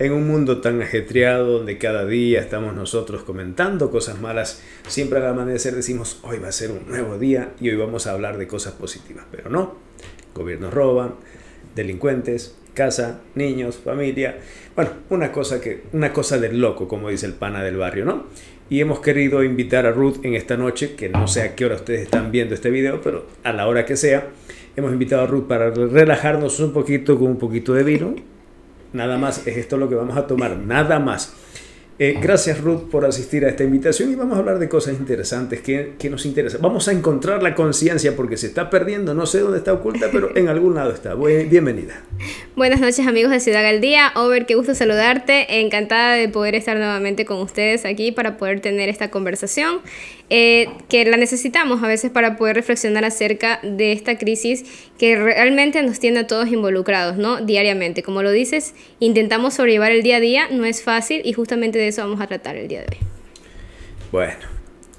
En un mundo tan ajetreado donde cada día estamos nosotros comentando cosas malas, siempre al amanecer decimos hoy va a ser un nuevo día y hoy vamos a hablar de cosas positivas. Pero no, gobiernos roban, delincuentes, casa, niños, familia. Bueno, una cosa, que, una cosa del loco, como dice el pana del barrio, ¿no? Y hemos querido invitar a Ruth en esta noche, que no sé a qué hora ustedes están viendo este video, pero a la hora que sea, hemos invitado a Ruth para relajarnos un poquito con un poquito de vino Nada más, es esto lo que vamos a tomar, nada más. Eh, gracias Ruth por asistir a esta invitación y vamos a hablar de cosas interesantes que, nos interesan. Vamos a encontrar la conciencia porque se está perdiendo, no sé dónde está oculta, pero en algún lado está. Bienvenida. Buenas noches amigos de Ciudad Galdía. Día. Over, qué gusto saludarte. Encantada de poder estar nuevamente con ustedes aquí para poder tener esta conversación eh, que la necesitamos a veces para poder reflexionar acerca de esta crisis que realmente nos tiene a todos involucrados, ¿no? Diariamente. Como lo dices, intentamos sobrellevar el día a día, no es fácil y justamente de eso vamos a tratar el día de hoy. Bueno,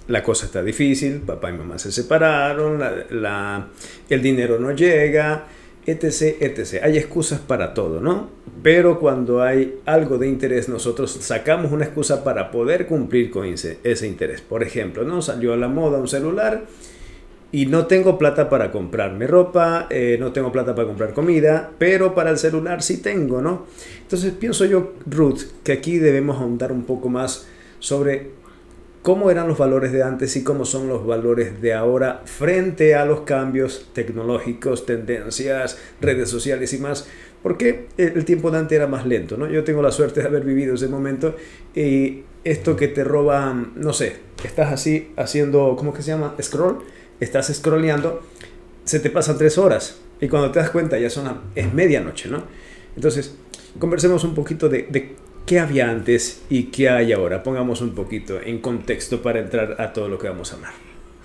la cosa está difícil, papá y mamá se separaron, la, el dinero no llega, etc, etc. Hay excusas para todo, ¿no? Pero cuando hay algo de interés, nosotros sacamos una excusa para poder cumplir con ese interés. Por ejemplo, ¿no? Salió a la moda un celular y no tengo plata para comprarme ropa, eh, no tengo plata para comprar comida, pero para el celular sí tengo, ¿no? Entonces pienso yo, Ruth, que aquí debemos ahondar un poco más sobre cómo eran los valores de antes y cómo son los valores de ahora frente a los cambios tecnológicos, tendencias, redes sociales y más. Porque el tiempo de antes era más lento, ¿no? Yo tengo la suerte de haber vivido ese momento y esto que te roba, no sé, estás así haciendo, ¿cómo que se llama? Scroll, estás scrolleando, se te pasan tres horas y cuando te das cuenta ya son, es medianoche, ¿no? Entonces, conversemos un poquito de, de qué había antes y qué hay ahora. Pongamos un poquito en contexto para entrar a todo lo que vamos a hablar.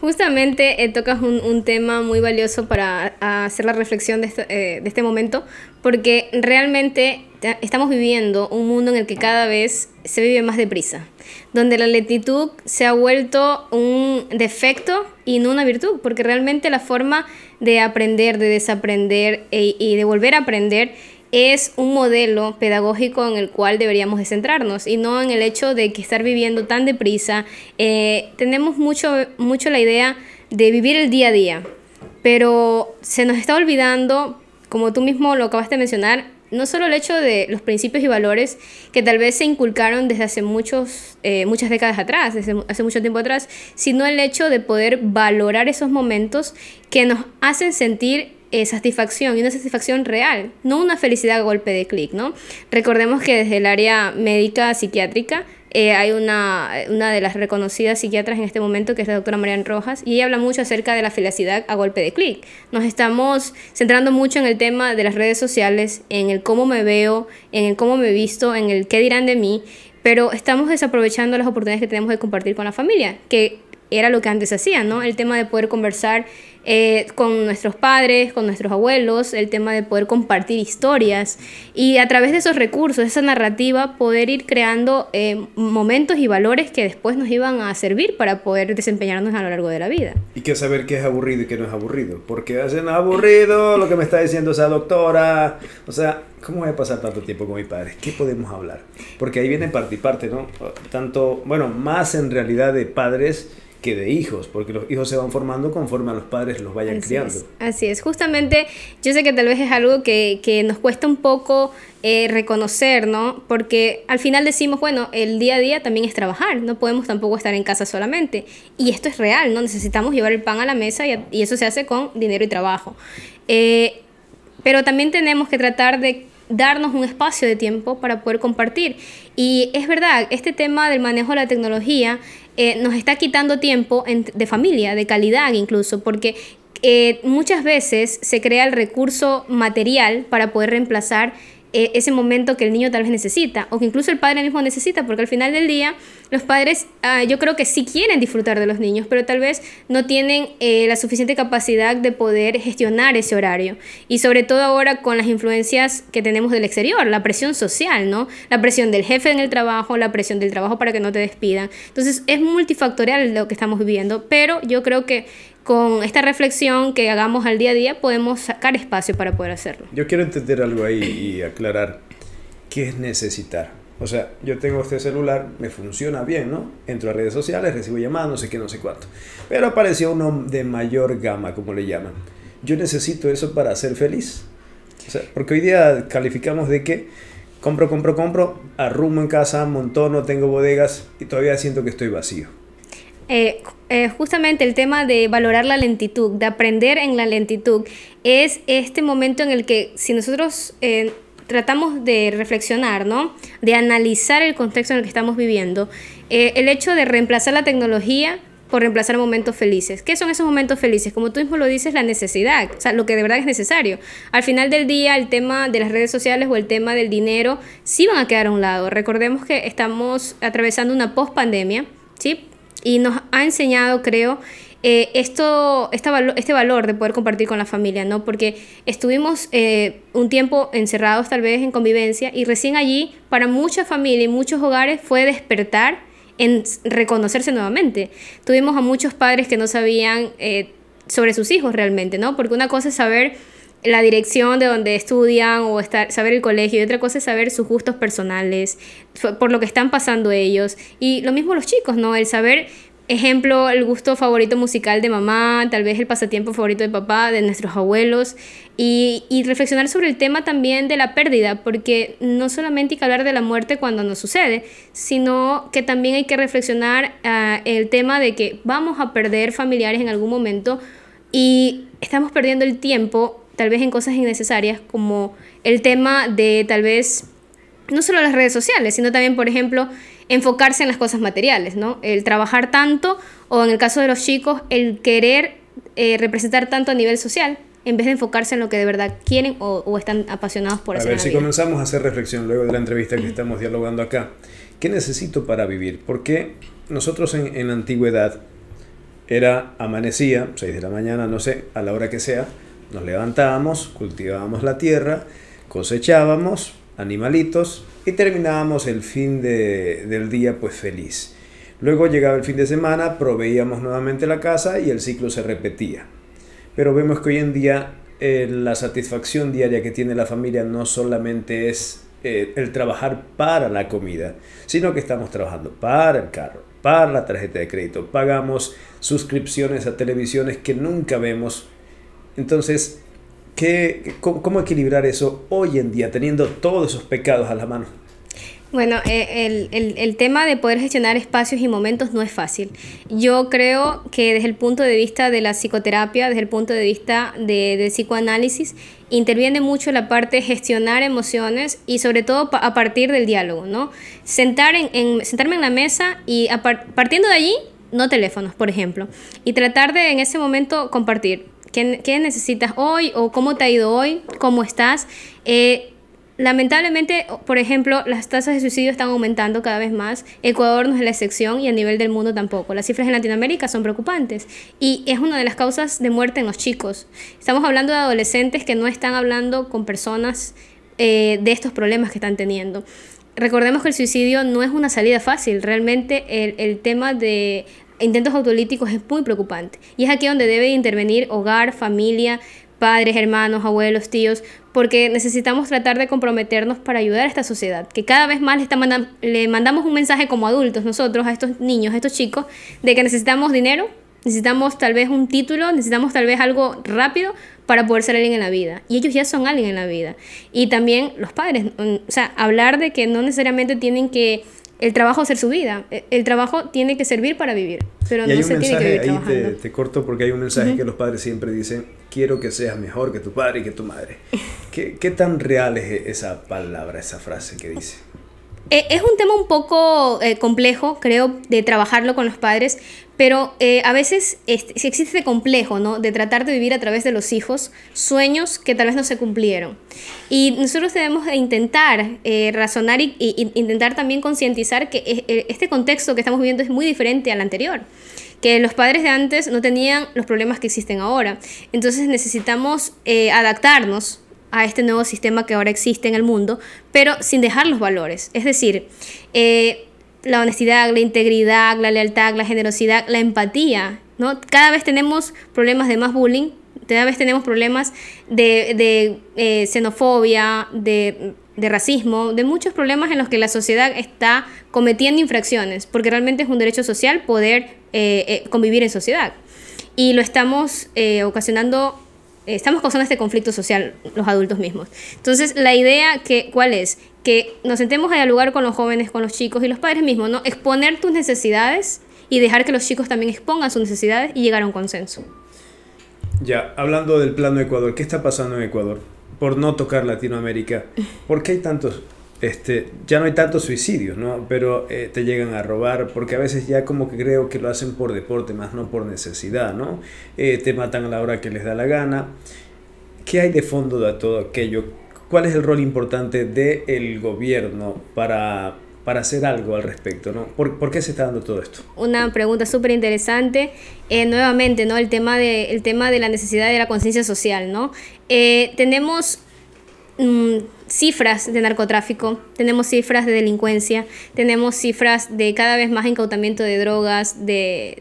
Justamente eh, tocas un, tema muy valioso para hacer la reflexión eh, de este, momento, porque realmente estamos viviendo un mundo en el que cada vez se vive más deprisa, donde la lentitud se ha vuelto un defecto y no una virtud, porque realmente la forma de aprender, de desaprender e, y de volver a aprender es un modelo pedagógico en el cual deberíamos de centrarnos y no en el hecho de que estar viviendo tan deprisa. Eh, tenemos mucho, mucho la idea de vivir el día a día, pero se nos está olvidando, como tú mismo lo acabaste de mencionar, no solo el hecho de los principios y valores que tal vez se inculcaron desde hace muchos, eh, muchas décadas atrás, desde hace mucho tiempo atrás, sino el hecho de poder valorar esos momentos que nos hacen sentir eh, satisfacción y una satisfacción real, no una felicidad a golpe de clic, ¿no? Recordemos que desde el área médica psiquiátrica eh, hay una, de las reconocidas psiquiatras en este momento, que es la doctora Marian Rojas, y ella habla mucho acerca de la felicidad a golpe de clic. Nos estamos centrando mucho en el tema de las redes sociales, en el cómo me veo, en el cómo me visto, en el qué dirán de mí, pero estamos desaprovechando las oportunidades que tenemos de compartir con la familia, que era lo que antes hacían, ¿no? El tema de poder conversar eh, con nuestros padres, con nuestros abuelos, el tema de poder compartir historias y a través de esos recursos, esa narrativa, poder ir creando eh, momentos y valores que después nos iban a servir para poder desempeñarnos a lo largo de la vida. Y que saber qué es aburrido y qué no es aburrido, porque hacen aburrido lo que me está diciendo esa doctora, o sea, ¿cómo voy a pasar tanto tiempo con mis padres? ¿Qué podemos hablar? Porque ahí viene parte y parte, ¿no? Tanto, bueno, más en realidad de padres que de hijos, porque los hijos se van formando conforme a los padres los vayan criando. así es, justamente yo sé que tal vez es algo que, que nos cuesta un poco eh, reconocer, ¿no? Porque al final decimos, bueno, el día a día también es trabajar, no podemos tampoco estar en casa solamente. Y esto es real, ¿no? Necesitamos llevar el pan a la mesa y, eso se hace con dinero y trabajo. Eh, pero también tenemos que tratar de darnos un espacio de tiempo para poder compartir. Y es verdad, este tema del manejo de la tecnología eh, nos está quitando tiempo de familia, de calidad incluso, porque eh, muchas veces se crea el recurso material para poder reemplazar eh, ese momento que el niño tal vez necesita o que incluso el padre mismo necesita, porque al final del día los padres ah, yo creo que sí quieren disfrutar de los niños, pero tal vez no tienen eh, la suficiente capacidad de poder gestionar ese horario. Y sobre todo ahora con las influencias que tenemos del exterior, la presión social, ¿no? La presión del jefe en el trabajo, la presión del trabajo para que no te despidan. Entonces es multifactorial lo que estamos viviendo, pero yo creo que con esta reflexión que hagamos al día a día podemos sacar espacio para poder hacerlo. Yo quiero entender algo ahí y aclarar qué es necesitar. O sea, yo tengo este celular, me funciona bien, ¿no? Entro a redes sociales, recibo llamadas, no sé qué, no sé cuánto. Pero apareció uno de mayor gama, como le llaman. Yo necesito eso para ser feliz. O sea, porque hoy día calificamos de que compro, compro, compro, arrumo en casa, no tengo bodegas y todavía siento que estoy vacío. Eh, eh, justamente el tema de valorar la lentitud, de aprender en la lentitud, es este momento en el que si nosotros eh, tratamos de reflexionar, ¿no? de analizar el contexto en el que estamos viviendo, el hecho de reemplazar la tecnología por reemplazar momentos felices. ¿Qué son esos momentos felices? Como tú mismo lo dices, la necesidad, o sea, lo que de verdad es necesario. Al final del día, el tema de las redes sociales o el tema del dinero sí van a quedar a un lado. Recordemos que estamos atravesando una post-pandemia, ¿sí? y nos ha enseñado, creo, eh, esto, este valor de poder compartir con la familia, ¿no? Porque estuvimos eh, un tiempo encerrados tal vez en convivencia y recién allí, para mucha familia y muchos hogares, fue despertar en reconocerse nuevamente. Tuvimos a muchos padres que no sabían eh, sobre sus hijos realmente, ¿no? Porque una cosa es saber la dirección de donde estudian o estar, saber el colegio. Y otra cosa es saber sus gustos personales, por lo que están pasando ellos. Y lo mismo los chicos, ¿no? El saber ejemplo, el gusto favorito musical de mamá, tal vez el pasatiempo favorito de papá, de nuestros abuelos, y, reflexionar sobre el tema también de la pérdida, porque no solamente hay que hablar de la muerte cuando nos sucede, sino que también hay que reflexionar ah, el tema de que vamos a perder familiares en algún momento y estamos perdiendo el tiempo tal vez en cosas innecesarias, como el tema de tal vez no solo las redes sociales, sino también, por ejemplo, enfocarse en las cosas materiales, ¿no? El trabajar tanto o en el caso de los chicos, el querer eh, representar tanto a nivel social en vez de enfocarse en lo que de verdad quieren o, están apasionados por hacer. A ver, si comenzamos a hacer reflexión luego de la entrevista que estamos dialogando acá, ¿qué necesito para vivir? Porque nosotros en, en la antigüedad era amanecía, 6 de la mañana, no sé, a la hora que sea, nos levantábamos, cultivábamos la tierra, cosechábamos animalitos y terminábamos el fin del día pues feliz. Luego llegaba el fin de semana, proveíamos nuevamente la casa y el ciclo se repetía. Pero vemos que hoy en día eh, la satisfacción diaria que tiene la familia no solamente es eh, el trabajar para la comida, sino que estamos trabajando para el carro, para la tarjeta de crédito, pagamos suscripciones a televisiones que nunca vemos entonces, ¿qué, cómo, equilibrar eso hoy en día, teniendo todos esos pecados a la mano? Bueno, eh, el, tema de poder gestionar espacios y momentos no es fácil. Yo creo que desde el punto de vista de la psicoterapia, desde el punto de vista de, de psicoanálisis, interviene mucho la parte de gestionar emociones y sobre todo a partir del diálogo, ¿no? Sentar en, sentarme en la mesa y partiendo de allí, no teléfonos, por ejemplo, y tratar de en ese momento compartir ¿Qué, necesitas hoy? ¿O cómo te ha ido hoy? ¿Cómo estás? Eh, lamentablemente, por ejemplo, las tasas de suicidio están aumentando cada vez más. Ecuador no es la excepción y a nivel del mundo tampoco. Las cifras en Latinoamérica son preocupantes y es una de las causas de muerte en los chicos. Estamos hablando de adolescentes que no están hablando con personas eh, de estos problemas que están teniendo. Recordemos que el suicidio no es una salida fácil. Realmente el tema de intentos autolíticos es muy preocupante. Y es aquí donde debe intervenir hogar, familia, padres, hermanos, abuelos, tíos, porque necesitamos tratar de comprometernos para ayudar a esta sociedad, que cada vez más le, le mandamos un mensaje como adultos nosotros a estos niños, a estos chicos, de que necesitamos dinero, necesitamos tal vez un título, necesitamos tal vez algo rápido para poder ser alguien en la vida. Y ellos ya son alguien en la vida. Y también los padres, mm, o sea, hablar de que no necesariamente tienen que el trabajo ser su vida. E, el trabajo tiene que servir para vivir, pero no se tiene que vivir ahí Te, te, corto porque hay un mensaje que los padres siempre dicen, quiero que seas mejor que tu padre y que tu madre. ¿Qué, qué tan real es esa palabra, esa frase que dice? Eh, es un tema un poco eh, complejo, creo, de trabajarlo con los padres, pero eh, a veces si este, existe este complejo, ¿no? De tratar de vivir a través de los hijos sueños que tal vez no se cumplieron. Y nosotros debemos intentar razonar e intentar también concientizar que este contexto que estamos viviendo es muy diferente al anterior que los padres de antes no tenían los problemas que existen ahora. Entonces necesitamos adaptarnos a este nuevo sistema que ahora existe en el mundo, pero sin dejar los valores. Es decir, eh, la honestidad, la integridad, la lealtad, la generosidad, la empatía. ¿no? Cada vez tenemos problemas de más bullying, cada vez tenemos problemas de, de eh, xenofobia, de, de, racismo, de muchos problemas en los que la sociedad está cometiendo infracciones, porque realmente es un derecho social poder eh, convivir en sociedad. Y lo estamos ocasionando eh, estamos causando este conflicto social los adultos mismos. Entonces, la idea que, ¿cuál es? Que nos sentemos a dialogar con los jóvenes, con los chicos y los padres mismos, ¿no? Exponer tus necesidades y dejar que los chicos también expongan sus necesidades y llegar a un consenso. Ya, hablando del plano Ecuador, ¿qué está pasando en Ecuador? Por no tocar Latinoamérica, ¿por qué hay tantos este, ya no hay tantos suicidios, Pero eh, te llegan a robar, porque a veces ya como que creo que lo hacen por deporte, más no por necesidad, ¿no? Eh, te matan a la hora que les da la gana. ¿Qué hay de fondo de todo aquello? ¿Cuál es el rol importante del gobierno para, para hacer algo al respecto, ¿no? ¿Por, qué se está dando todo esto? Una pregunta súper interesante. Eh, nuevamente, ¿no? El tema, de, tema de la necesidad de la conciencia social, ¿no? tenemos... Mm, cifras de narcotráfico, tenemos cifras de delincuencia, tenemos cifras de cada vez más incautamiento de drogas, de,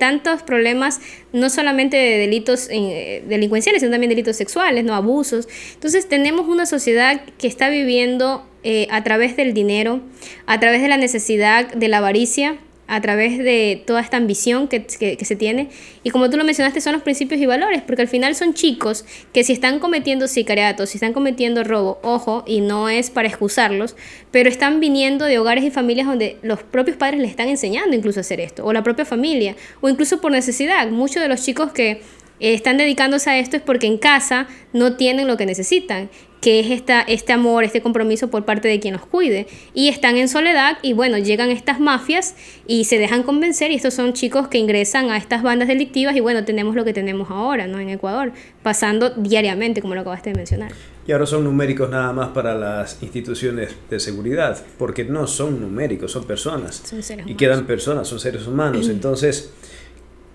tantos problemas, no solamente de delitos eh, delincuenciales, sino también delitos sexuales, no abusos. Entonces tenemos una sociedad que está viviendo eh, a través del dinero, a través de la necesidad, de la avaricia, a través de toda esta ambición que, se tiene. Y como tú lo mencionaste, son los principios y valores, porque al final son chicos que si están cometiendo sicariatos, si están cometiendo robo, ojo, y no es para excusarlos, pero están viniendo de hogares y familias donde los propios padres les están enseñando incluso a hacer esto, o la propia familia, o incluso por necesidad. Muchos de los chicos que eh, están dedicándose a esto es porque en casa no tienen lo que necesitan, que es esta, este amor, este compromiso por parte de quien los cuide. Y están en soledad y bueno, llegan estas mafias y se dejan convencer y estos son chicos que ingresan a estas bandas delictivas y bueno, tenemos lo que tenemos ahora, ¿no? En Ecuador, pasando diariamente, como lo acabaste de mencionar. Y ahora son numéricos nada más para las instituciones de seguridad, porque no son numéricos, son personas. Y quedan personas, son seres humanos. Entonces...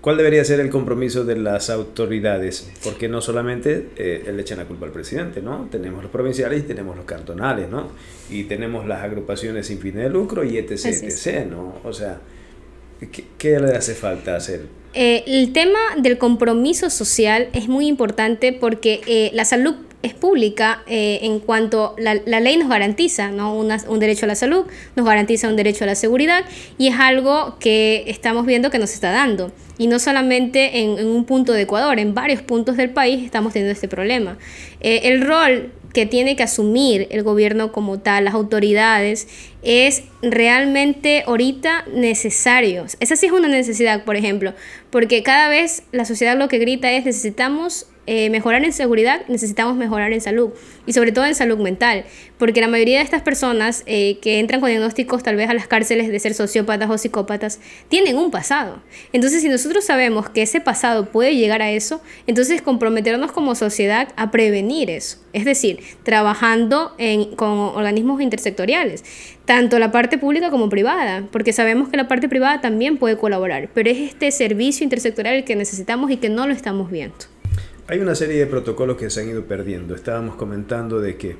¿Cuál debería ser el compromiso de las autoridades? Porque no solamente eh, le echan la culpa al presidente, ¿no? Tenemos los provinciales y tenemos los cantonales, ¿no? Y tenemos las agrupaciones sin fines de lucro y etc, etc, ¿no? O sea, ¿qué, le hace falta hacer? Eh, el tema del compromiso social es muy importante porque eh, la salud es pública eh, en cuanto la, ley nos garantiza un derecho a la salud, nos garantiza un derecho a la seguridad y es algo que estamos viendo que nos está dando. Y no solamente en, un punto de Ecuador, en varios puntos del país estamos teniendo este problema. Eh, el rol que tiene que asumir el gobierno como tal, las autoridades, es realmente ahorita necesario. Esa sí es una necesidad, por ejemplo, porque cada vez la sociedad lo que grita es necesitamos eh, mejorar en seguridad, necesitamos mejorar en salud y sobre todo en salud mental, porque la mayoría de estas personas eh, que entran con diagnósticos tal vez a las cárceles de ser sociópatas o psicópatas tienen un pasado. Entonces, si nosotros sabemos que ese pasado puede llegar a eso, entonces comprometernos como sociedad a prevenir eso, es decir, trabajando con organismos intersectoriales, tanto la parte pública como privada, porque sabemos que la parte privada también puede colaborar, pero es este servicio intersectorial el que necesitamos y que no lo estamos viendo hay una serie de protocolos que se han ido perdiendo. Estábamos comentando de que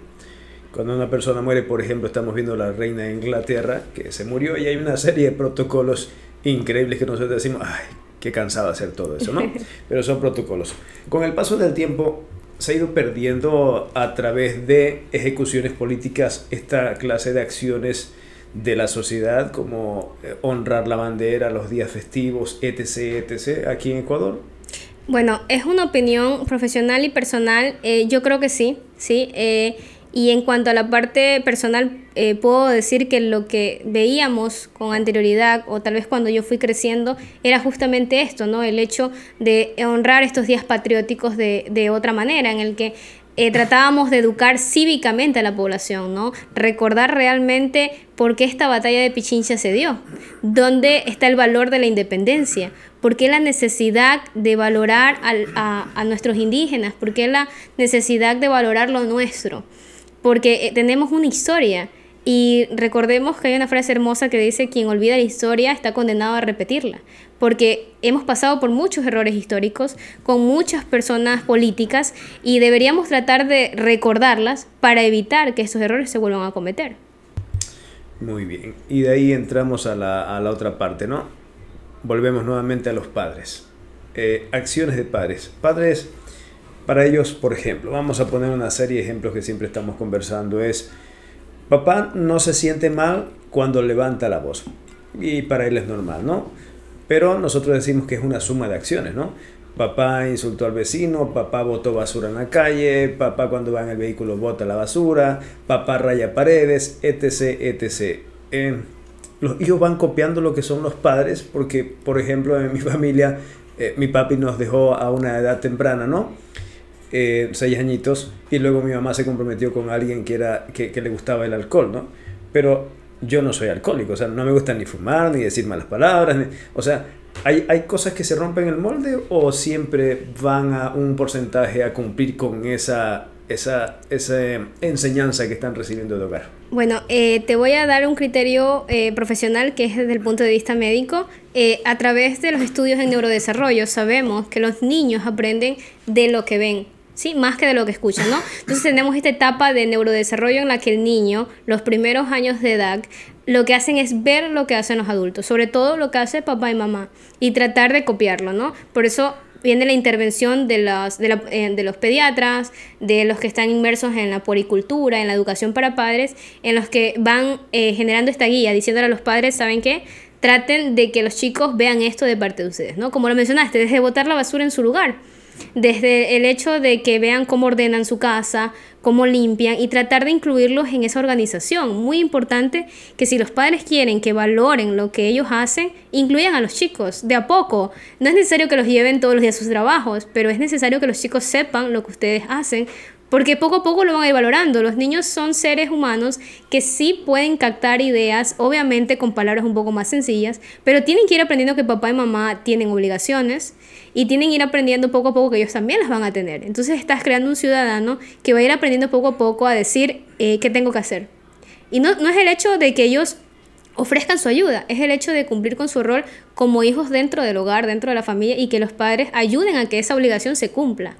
cuando una persona muere, por ejemplo, estamos viendo la reina de Inglaterra que se murió y hay una serie de protocolos increíbles que nosotros decimos, ay, qué cansado hacer todo eso, ¿no? Pero son protocolos. Con el paso del tiempo se ha ido perdiendo a través de ejecuciones políticas esta clase de acciones de la sociedad, como eh, honrar la bandera, los días festivos, etc., etc., aquí en Ecuador bueno, es una opinión profesional y personal, eh, yo creo que sí, sí. Eh, y en cuanto a la parte personal, eh, puedo decir que lo que veíamos con anterioridad, o tal vez cuando yo fui creciendo, era justamente esto, ¿no? El hecho de honrar estos días patrióticos de, de otra manera, en el que eh, tratábamos de educar cívicamente a la población, ¿no? Recordar realmente por qué esta batalla de Pichincha se dio, dónde está el valor de la independencia, por qué la necesidad de valorar a, a, nuestros indígenas, por qué la necesidad de valorar lo nuestro, porque eh, tenemos una historia. Y recordemos que hay una frase hermosa que dice, quien olvida la historia está condenado a repetirla, porque hemos pasado por muchos errores históricos con muchas personas políticas y deberíamos tratar de recordarlas para evitar que esos errores se vuelvan a cometer. Muy bien, y de ahí entramos a la, otra parte, ¿no? Volvemos nuevamente a los padres. Eh, acciones de padres. Padres, para ellos, por ejemplo, vamos a poner una serie de ejemplos que siempre estamos conversando, es, papá no se siente mal cuando levanta la voz. Y para él es normal, ¿no? Pero nosotros decimos que es una suma de acciones, ¿no? Papá insultó al vecino, papá botó basura en la calle, papá cuando va en el vehículo bota la basura, papá raya paredes, etc, etc. los hijos van copiando lo que son los padres porque, por ejemplo, en mi familia, eh, mi papi nos dejó a una edad temprana, ¿no? Eh, seis añitos y luego mi mamá se comprometió con alguien que, era, que le gustaba el alcohol, ¿no? Pero yo no soy alcohólico, o sea, no me gusta ni fumar, ni decir malas palabras, o sea, ¿hay, cosas que se rompen el molde o siempre van a un porcentaje a cumplir con esa, esa, esa enseñanza que están recibiendo de hogar? Bueno, eh, te voy a dar un criterio eh, profesional que es desde el punto de vista médico. Eh, a través de los estudios en neurodesarrollo sabemos que los niños aprenden de lo que ven más que de lo que escuchan, ¿no? Entonces tenemos esta etapa de neurodesarrollo en la que el niño, los primeros años de edad, lo que hacen es ver lo que hacen los adultos, sobre todo lo que hace papá y mamá, y tratar de copiarlo, ¿no? Por eso viene la intervención de los, eh, de, los pediatras, de los que están inmersos en la poricultura, en la educación para padres, en los que van eh, generando esta guía, diciéndole a los padres, ¿saben qué? Traten de que los chicos vean esto de parte de ustedes, ¿no? Como lo mencionaste, desde botar la basura en su lugar desde el hecho de que vean cómo ordenan su casa, cómo limpian y tratar de incluirlos en esa organización. Muy importante que si los padres quieren que valoren lo que ellos hacen, incluyan a los chicos de a poco. No es necesario que los lleven todos los días a sus trabajos, pero es necesario que los chicos sepan lo que ustedes hacen porque poco a poco lo van a ir valorando. Los niños son seres humanos que sí pueden captar ideas, obviamente con palabras un poco más sencillas, pero tienen que ir aprendiendo que papá y mamá tienen obligaciones y tienen que ir aprendiendo poco a poco que ellos también las van a tener. Entonces estás creando un ciudadano que va a ir aprendiendo poco a poco a decir eh, qué tengo que hacer. Y no, no es el hecho de que ellos ofrezcan su ayuda. Es el hecho de cumplir con su rol como hijos dentro del hogar, dentro de la familia y que los padres ayuden a que esa obligación se cumpla.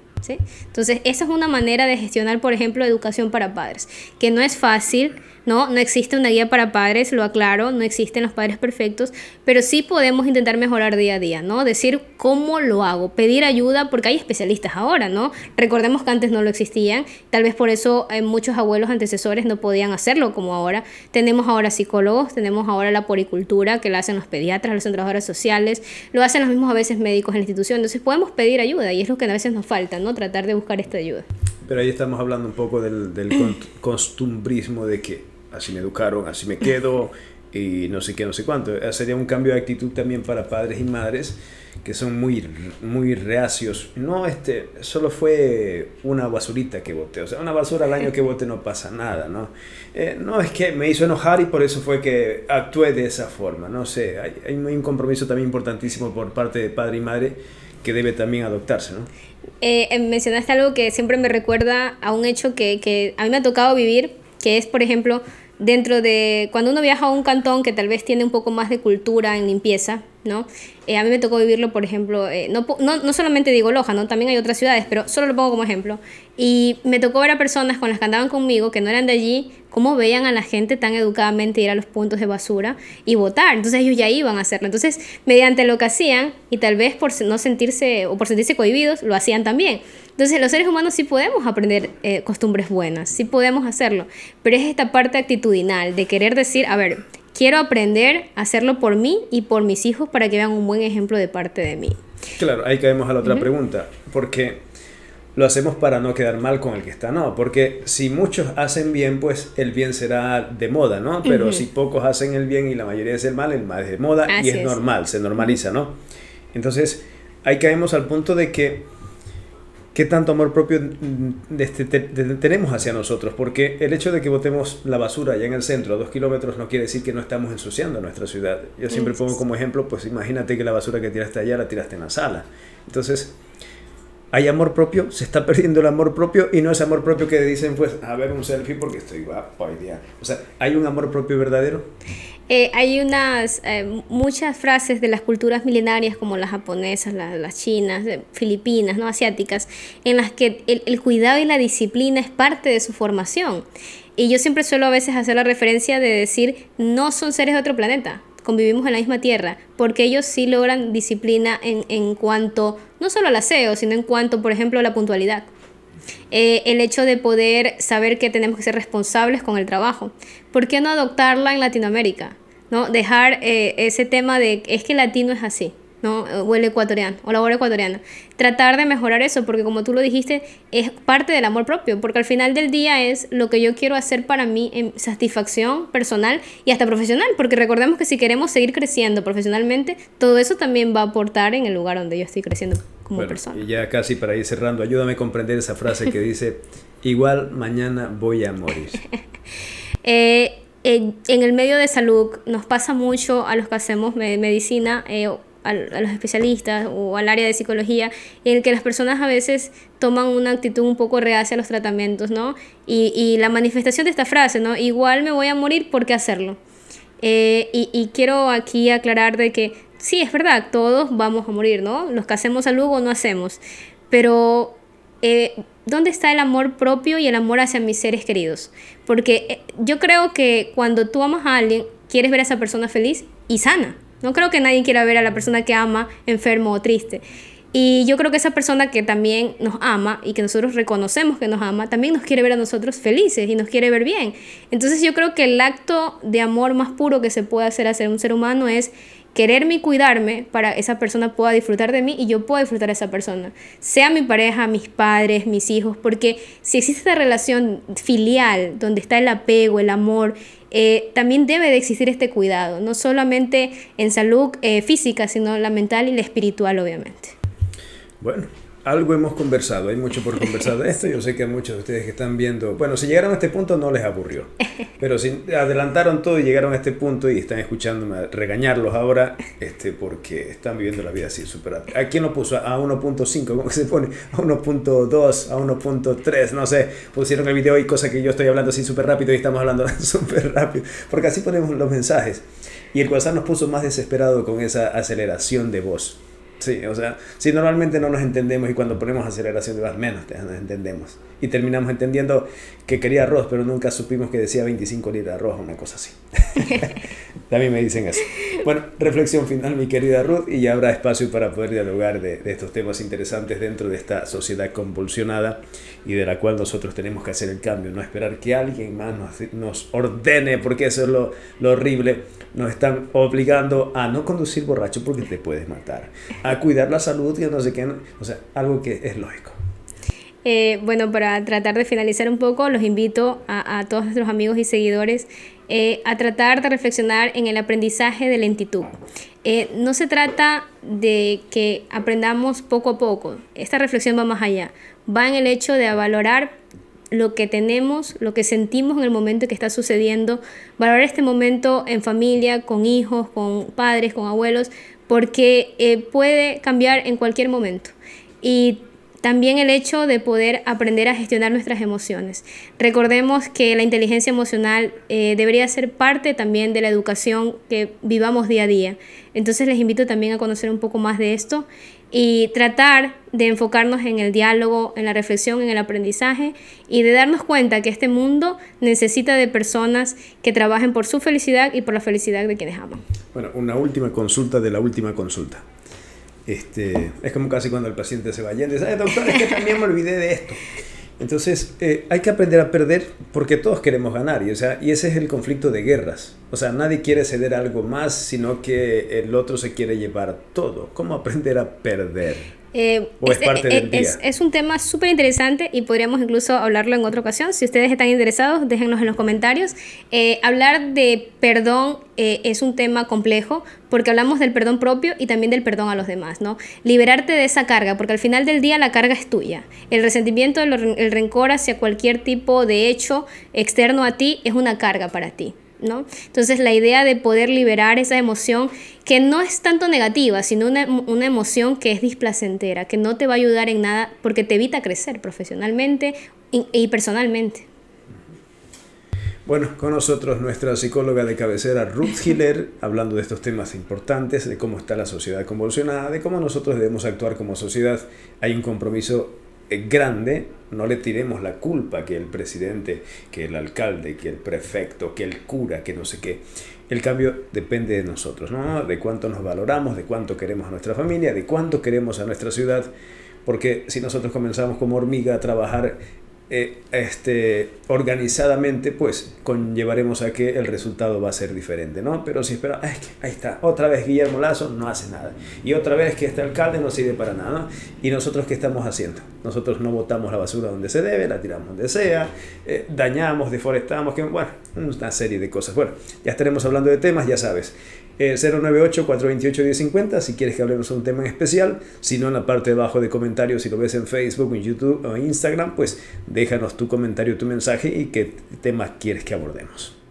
Entonces, esa es una manera de gestionar, por ejemplo, educación para padres, que no es fácil, ¿no? No existe una guía para padres, lo aclaro, no existen los padres perfectos, pero sí podemos intentar mejorar día a día, ¿no? Decir cómo lo hago, pedir ayuda porque hay especialistas ahora, ¿no? Recordemos que antes no lo existían, tal vez por eso eh, muchos abuelos antecesores no podían hacerlo como ahora. Tenemos ahora psicólogos, tenemos ahora la poricultura que la hacen los pediatras, los centros horas sociales, lo hacen los mismos a veces médicos en la institución, entonces podemos pedir ayuda y es lo que a veces nos falta, ¿no? Tratar de buscar esta ayuda. Pero ahí estamos hablando un poco del, del costumbrismo de que así me educaron, así me quedo y no sé qué, no sé cuánto. Eh, sería un cambio de actitud también para padres y madres que son muy, muy reacios. No, este, solo fue una basurita que boté, o sea, una basura al año que voté no pasa nada, ¿no? Eh, no, es que me hizo enojar y por eso fue que actué de esa forma, no sé, hay, hay un compromiso también importantísimo por parte de padre y madre que debe también adoptarse, ¿no? Eh, em, mencionaste algo que siempre me recuerda a un hecho que, que a mí me ha tocado vivir, que es, por ejemplo, dentro de cuando uno viaja a un cantón que tal vez tiene un poco más de cultura en limpieza, ¿no? Eh, a mí me tocó vivirlo, por ejemplo, eh, no, no, solamente digo Loja, ¿no? También hay otras ciudades, pero solo lo pongo como ejemplo. Y me tocó ver a personas con las que andaban conmigo, que no eran de allí, cómo veían a la gente tan educadamente ir a los puntos de basura y votar. Entonces ellos ya iban a hacerlo. Entonces, mediante lo que hacían, y tal vez por no sentirse o por sentirse cohibidos, lo hacían también. Entonces, los seres humanos sí podemos aprender eh, costumbres buenas, sí podemos hacerlo, pero es esta parte actitudinal de querer decir, a ver, quiero aprender a hacerlo por mí y por mis hijos para que vean un buen ejemplo de parte de mí. Claro, ahí caemos a la otra pregunta, porque lo hacemos para no quedar mal con el que está, ¿no? Porque si muchos hacen bien, pues el bien será de moda, ¿no? Pero si pocos hacen el bien y la mayoría es el mal, el mal es de moda y es, normal, se normaliza, ¿no? Entonces, ahí caemos al punto de que qué tanto amor propio mm, este, tenemos hacia nosotros, porque el hecho de que botemos la basura allá en el centro a dos kilómetros no quiere decir que no estamos ensuciando nuestra ciudad. Yo siempre pongo como ejemplo, pues imagínate que la basura que tiraste allá la tiraste en la sala. Entonces, hay amor propio, se está perdiendo el amor propio y no es amor propio que dicen, pues, a ver un selfie porque estoy guapo hoy día. O sea, ¿hay un amor propio verdadero? Eh, hay unas, eh, muchas frases de las culturas milenarias como las japonesas, las, chinas, eh, filipinas, ¿no? asiáticas, en las que el, cuidado y la disciplina es parte de su formación. Y yo siempre suelo a veces hacer la referencia de decir, no son seres de otro planeta, convivimos en la misma tierra, porque ellos sí logran disciplina en, en cuanto, no solo al aseo, sino en cuanto, por ejemplo, a la puntualidad. Eh, el hecho de poder saber que tenemos que ser responsables con el trabajo. ¿Por qué no adoptarla en Latinoamérica? ¿No? Dejar eh, ese tema de es que latino es así. ¿no? O el ecuatoriano, o la labor ecuatoriana. Tratar de mejorar eso, porque como tú lo dijiste, es parte del amor propio, porque al final del día es lo que yo quiero hacer para mí en satisfacción personal y hasta profesional, porque recordemos que si queremos seguir creciendo profesionalmente, todo eso también va a aportar en el lugar donde yo estoy creciendo como persona. Y ya casi para ir cerrando, ayúdame a comprender esa frase que dice, igual mañana voy a morir. Eh, en, el medio de salud nos pasa mucho a los que hacemos medicina, eh, a, los especialistas o al área de psicología, en el que las personas a veces toman una actitud un poco reacia a los tratamientos, ¿no? Y, la manifestación de esta frase, ¿no? Igual me voy a morir, ¿por qué hacerlo? Eh, y, quiero aquí aclarar de que sí, es verdad, todos vamos a morir, ¿no? Los que hacemos algo o no hacemos, pero... Eh, ¿Dónde está el amor propio y el amor hacia mis seres queridos? Porque eh, yo creo que cuando tú amas a alguien, quieres ver a esa persona feliz y sana. No creo que nadie quiera ver a la persona que ama enfermo o triste. Y yo creo que esa persona que también nos ama y que nosotros reconocemos que nos ama, también nos quiere ver a nosotros felices y nos quiere ver bien. Entonces yo creo que el acto de amor más puro que se puede hacer ser un ser humano es quererme y cuidarme para que esa persona pueda disfrutar de mí y yo pueda disfrutar de esa persona. Sea mi pareja, mis padres, mis hijos, porque si existe esta relación filial donde está el apego, el amor, eh, también debe de existir este cuidado, no solamente en salud eh, física, sino la mental y la espiritual, obviamente. Bueno, algo hemos conversado, hay mucho por conversar de esto. Yo sé que a muchos de ustedes que están viendo, bueno, si llegaron a este punto no les aburrió, pero si adelantaron todo y llegaron a este punto y están escuchándome regañarlos ahora, este, porque están viviendo la vida así súper. ¿A quién lo puso? A 1.5, ¿cómo se pone? A 1.2, a 1.3, no sé. Pusieron el video y cosa que yo estoy hablando así súper rápido y estamos hablando súper rápido, porque así ponemos los mensajes. Y el WhatsApp nos puso más desesperado con esa aceleración de voz. Sí, o sea, si normalmente no nos entendemos y cuando ponemos aceleración de más menos nos entendemos. Y terminamos entendiendo que quería arroz, pero nunca supimos que decía 25 libras de arroz o una cosa así. También me dicen eso. Bueno, reflexión final, mi querida Ruth, y ya habrá espacio para poder dialogar de, estos temas interesantes dentro de esta sociedad convulsionada y de la cual nosotros tenemos que hacer el cambio, no esperar que alguien más nos, ordene, porque eso es lo, lo horrible. Nos están obligando a no conducir borracho porque te puedes matar. cuidar la salud, y no sé qué, o sea, algo que es lógico. Eh, bueno, para tratar de finalizar un poco, los invito a, a todos nuestros amigos y seguidores eh, a tratar de reflexionar en el aprendizaje de lentitud. Eh, no se trata de que aprendamos poco a poco, esta reflexión va más allá, va en el hecho de valorar lo que tenemos, lo que sentimos en el momento que está sucediendo, valorar este momento en familia, con hijos, con padres, con abuelos, porque eh, puede cambiar en cualquier momento. Y también el hecho de poder aprender a gestionar nuestras emociones. Recordemos que la inteligencia emocional eh, debería ser parte también de la educación que vivamos día a día. Entonces les invito también a conocer un poco más de esto y tratar de enfocarnos en el diálogo, en la reflexión, en el aprendizaje y de darnos cuenta que este mundo necesita de personas que trabajen por su felicidad y por la felicidad de quienes aman. Bueno, una última consulta de la última consulta. Este, es como casi cuando el paciente se va y dice, doctor, es que también me olvidé de esto. Entonces, eh, hay que aprender a perder porque todos queremos ganar, y, o y ese es el conflicto de guerras. O sea, nadie quiere ceder algo más, sino que el otro se quiere llevar todo. ¿Cómo aprender a perder? Eh, este, eh, es, un tema súper interesante y podríamos incluso hablarlo en otra ocasión. Si ustedes están interesados, déjenos en los comentarios. Eh, hablar de perdón es un tema complejo porque hablamos del perdón propio y también del perdón a los demás, ¿no? Liberarte de esa carga, porque al final del día la carga es tuya. El resentimiento, el rencor hacia cualquier tipo de hecho externo a ti es una carga para ti. ¿no? Entonces la idea de poder liberar esa emoción que no es tanto negativa, sino una, emoción que es displacentera, que no te va a ayudar en nada porque te evita crecer profesionalmente y, personalmente. Bueno, con nosotros nuestra psicóloga de cabecera Ruth Hiller, hablando de estos temas importantes, de cómo está la sociedad convulsionada, de cómo nosotros debemos actuar como sociedad. Hay un compromiso eh, grande, no le tiremos la culpa que el presidente, que el alcalde, que el prefecto, que el cura, que no sé qué. El cambio depende de nosotros, ¿no? De cuánto nos valoramos, de cuánto queremos a nuestra familia, de cuánto queremos a nuestra ciudad. Porque si nosotros comenzamos como hormiga a trabajar eh, este, organizadamente, pues conllevaremos a que el resultado va a ser diferente, ¿no? Pero si espera, ahí está, otra vez Guillermo Lazo no hace nada, y otra vez que este alcalde no sirve para nada, ¿Y nosotros qué estamos haciendo? Nosotros no botamos la basura donde se debe, la tiramos donde sea, eh, dañamos, deforestamos, que, bueno, una serie de cosas. Bueno, ya estaremos hablando de temas, ya sabes. 098-428-1050 eh, si quieres que hablemos de un tema en especial. Si no, en la parte de abajo de comentarios, si lo ves en Facebook, en YouTube o Instagram, pues déjanos tu comentario, tu mensaje y qué tema quieres que abordemos.